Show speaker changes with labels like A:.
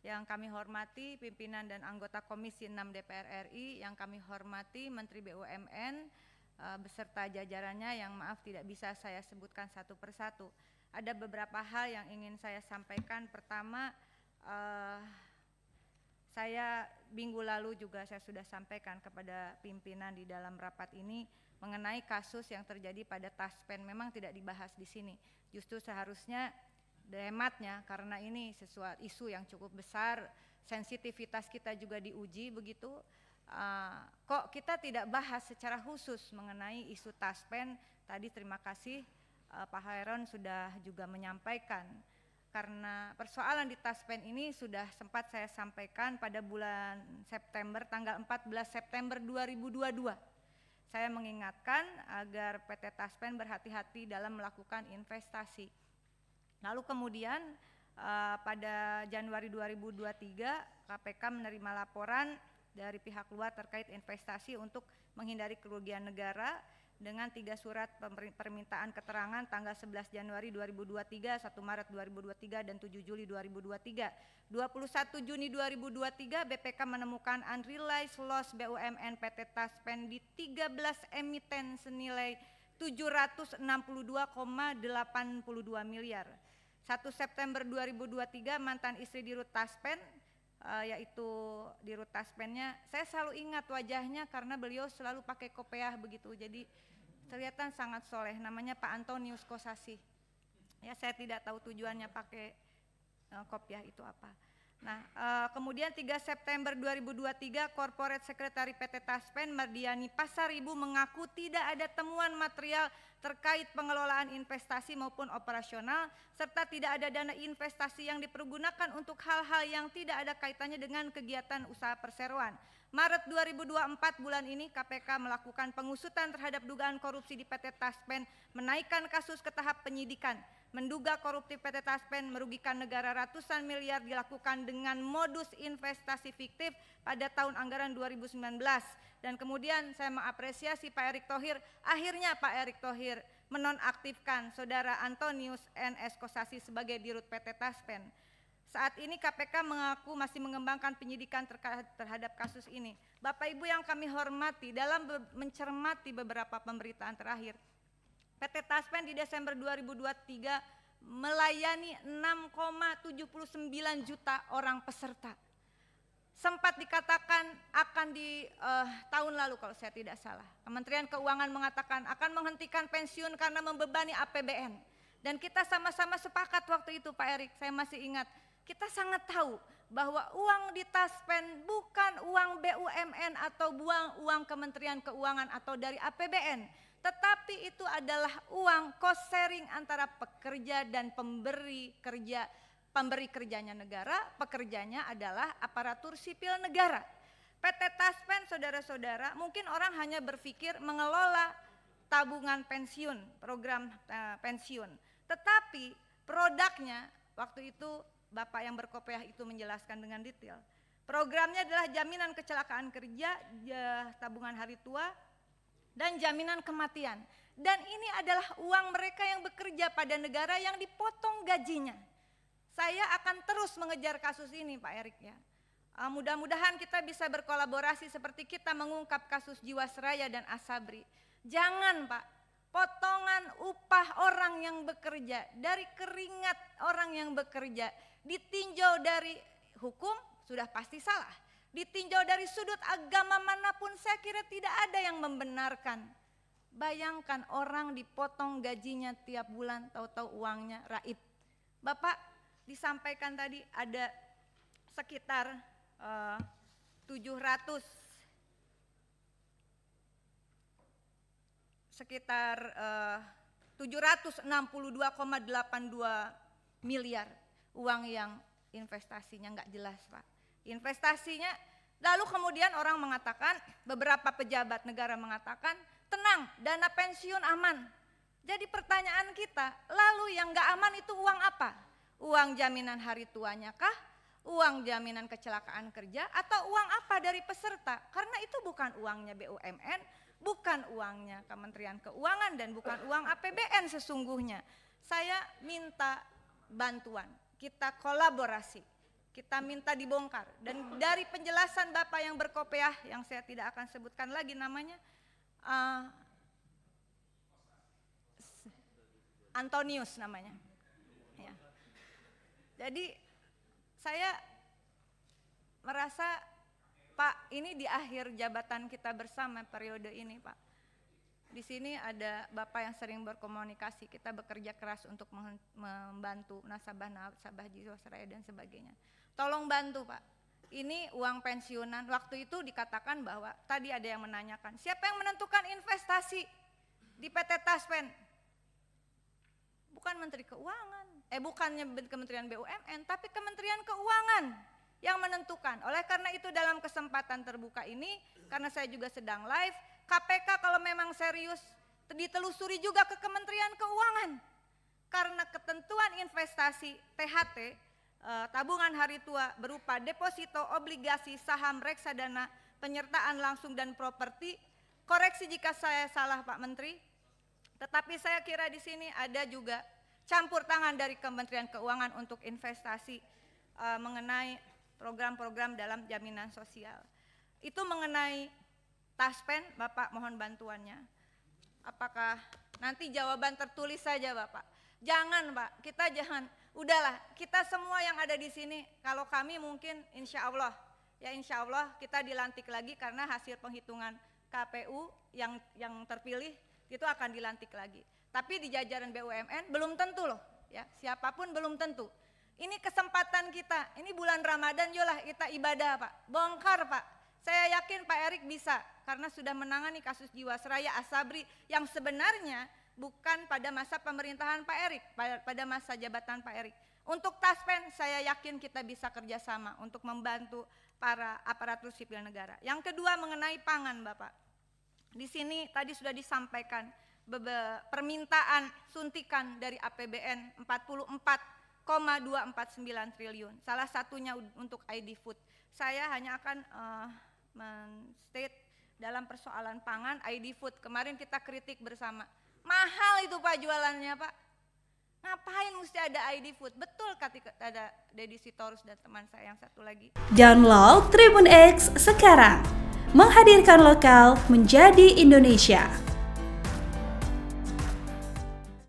A: yang kami hormati pimpinan dan anggota Komisi 6 DPR RI, yang kami hormati Menteri BUMN e, beserta jajarannya yang maaf tidak bisa saya sebutkan satu persatu. Ada beberapa hal yang ingin saya sampaikan. Pertama, uh, saya minggu lalu juga saya sudah sampaikan kepada pimpinan di dalam rapat ini mengenai kasus yang terjadi pada Taspen memang tidak dibahas di sini. Justru seharusnya dilematnya karena ini sesuatu isu yang cukup besar, sensitivitas kita juga diuji begitu. Uh, kok kita tidak bahas secara khusus mengenai isu taspen tadi terima kasih uh, Pak Heron sudah juga menyampaikan karena persoalan di taspen ini sudah sempat saya sampaikan pada bulan September tanggal 14 September 2022 saya mengingatkan agar PT Taspen berhati-hati dalam melakukan investasi Lalu kemudian uh, pada Januari 2023 KPK menerima laporan dari pihak luar terkait investasi untuk menghindari kerugian negara dengan tiga surat permintaan keterangan tanggal 11 Januari 2023, 1 Maret 2023, dan 7 Juli 2023. 21 Juni 2023 BPK menemukan unrealized loss BUMN PT Taspen di 13 emiten senilai 762,82 miliar. 1 September 2023 mantan istri di rutaspen Taspen uh, yaitu di Taspennya saya selalu ingat wajahnya karena beliau selalu pakai kopiah begitu jadi kelihatan sangat soleh namanya Pak Antonius Kosasi ya saya tidak tahu tujuannya pakai uh, kopiah itu apa Nah, uh, kemudian 3 September 2023 Corporate Secretary PT Taspen Mardiani Pasaribu mengaku tidak ada temuan material terkait pengelolaan investasi maupun operasional serta tidak ada dana investasi yang dipergunakan untuk hal-hal yang tidak ada kaitannya dengan kegiatan usaha perseroan. Maret 2024 bulan ini KPK melakukan pengusutan terhadap dugaan korupsi di PT Taspen, menaikkan kasus ke tahap penyidikan. Menduga korupsi PT Taspen merugikan negara ratusan miliar dilakukan dengan modus investasi fiktif pada tahun anggaran 2019. Dan kemudian saya mengapresiasi Pak Erick Thohir, akhirnya Pak Erick Thohir menonaktifkan saudara Antonius NS Kosasi sebagai dirut PT Taspen. Saat ini KPK mengaku masih mengembangkan penyidikan terhadap kasus ini. Bapak Ibu yang kami hormati, dalam mencermati beberapa pemberitaan terakhir, PT Taspen di Desember 2023 melayani 6,79 juta orang peserta. Sempat dikatakan akan di uh, tahun lalu kalau saya tidak salah. Kementerian Keuangan mengatakan akan menghentikan pensiun karena membebani APBN. Dan kita sama-sama sepakat waktu itu Pak Erik, saya masih ingat kita sangat tahu bahwa uang di Taspen bukan uang BUMN atau buang uang Kementerian Keuangan atau dari APBN, tetapi itu adalah uang cost sharing antara pekerja dan pemberi kerja. Pemberi kerjanya negara, pekerjanya adalah aparatur sipil negara. PT Taspen saudara-saudara mungkin orang hanya berpikir mengelola tabungan pensiun, program eh, pensiun. Tetapi produknya waktu itu Bapak yang berkopiah itu menjelaskan dengan detail. Programnya adalah jaminan kecelakaan kerja, tabungan hari tua, dan jaminan kematian. Dan ini adalah uang mereka yang bekerja pada negara yang dipotong gajinya. Saya akan terus mengejar kasus ini Pak Erik ya. Eh, mudah-mudahan kita bisa berkolaborasi seperti kita mengungkap kasus Jiwasraya dan Asabri. Jangan Pak, potongan upah orang yang bekerja, dari keringat orang yang bekerja, ditinjau dari hukum sudah pasti salah. Ditinjau dari sudut agama manapun saya kira tidak ada yang membenarkan. Bayangkan orang dipotong gajinya tiap bulan tahu-tahu uangnya raib. Bapak disampaikan tadi ada sekitar eh, uh, 700 sekitar eh, uh, 762,82 miliar uang yang investasinya nggak jelas Pak. Investasinya lalu kemudian orang mengatakan beberapa pejabat negara mengatakan tenang dana pensiun aman. Jadi pertanyaan kita, lalu yang nggak aman itu uang apa? Uang jaminan hari tuanya kah? Uang jaminan kecelakaan kerja atau uang apa dari peserta? Karena itu bukan uangnya BUMN, bukan uangnya Kementerian Keuangan dan bukan uang APBN sesungguhnya. Saya minta bantuan, kita kolaborasi, kita minta dibongkar. Dan dari penjelasan Bapak yang berkopiah, yang saya tidak akan sebutkan lagi namanya, uh, Antonius namanya. Ya. Jadi saya merasa ini di akhir jabatan kita bersama periode ini Pak. Di sini ada Bapak yang sering berkomunikasi, kita bekerja keras untuk membantu nasabah-nasabah Jiwasraya dan sebagainya. Tolong bantu Pak, ini uang pensiunan. Waktu itu dikatakan bahwa tadi ada yang menanyakan, siapa yang menentukan investasi di PT Taspen? Bukan Menteri Keuangan, eh bukannya Kementerian BUMN, tapi Kementerian Keuangan yang menentukan. Oleh karena itu dalam kesempatan terbuka ini, karena saya juga sedang live, KPK kalau memang serius ditelusuri juga ke Kementerian Keuangan. Karena ketentuan investasi THT, eh, tabungan hari tua berupa deposito, obligasi, saham, reksadana, penyertaan langsung dan properti, koreksi jika saya salah Pak Menteri, tetapi saya kira di sini ada juga campur tangan dari Kementerian Keuangan untuk investasi uh, mengenai program-program dalam jaminan sosial. Itu mengenai taspen, Bapak mohon bantuannya. Apakah nanti jawaban tertulis saja Bapak? Jangan Pak, kita jangan. Udahlah, kita semua yang ada di sini, kalau kami mungkin insya Allah, ya insya Allah kita dilantik lagi karena hasil penghitungan KPU yang yang terpilih itu akan dilantik lagi. Tapi di jajaran BUMN belum tentu loh, ya siapapun belum tentu. Ini kesempatan kita, ini bulan Ramadan yolah kita ibadah Pak, bongkar Pak. Saya yakin Pak Erik bisa karena sudah menangani kasus Jiwasraya Asabri yang sebenarnya bukan pada masa pemerintahan Pak Erik, pada masa jabatan Pak Erik. Untuk Taspen saya yakin kita bisa kerjasama untuk membantu para aparatur sipil negara. Yang kedua mengenai pangan Bapak. Di sini tadi sudah disampaikan permintaan suntikan dari APBN 44 249 triliun. Salah satunya untuk ID food. Saya hanya akan uh, men-state dalam persoalan pangan ID food. Kemarin kita kritik bersama. Mahal itu Pak jualannya Pak. Ngapain mesti ada ID food? Betul ketika ada Deddy Sitorus dan teman saya yang satu lagi. Download Tribun X sekarang. Menghadirkan lokal menjadi Indonesia.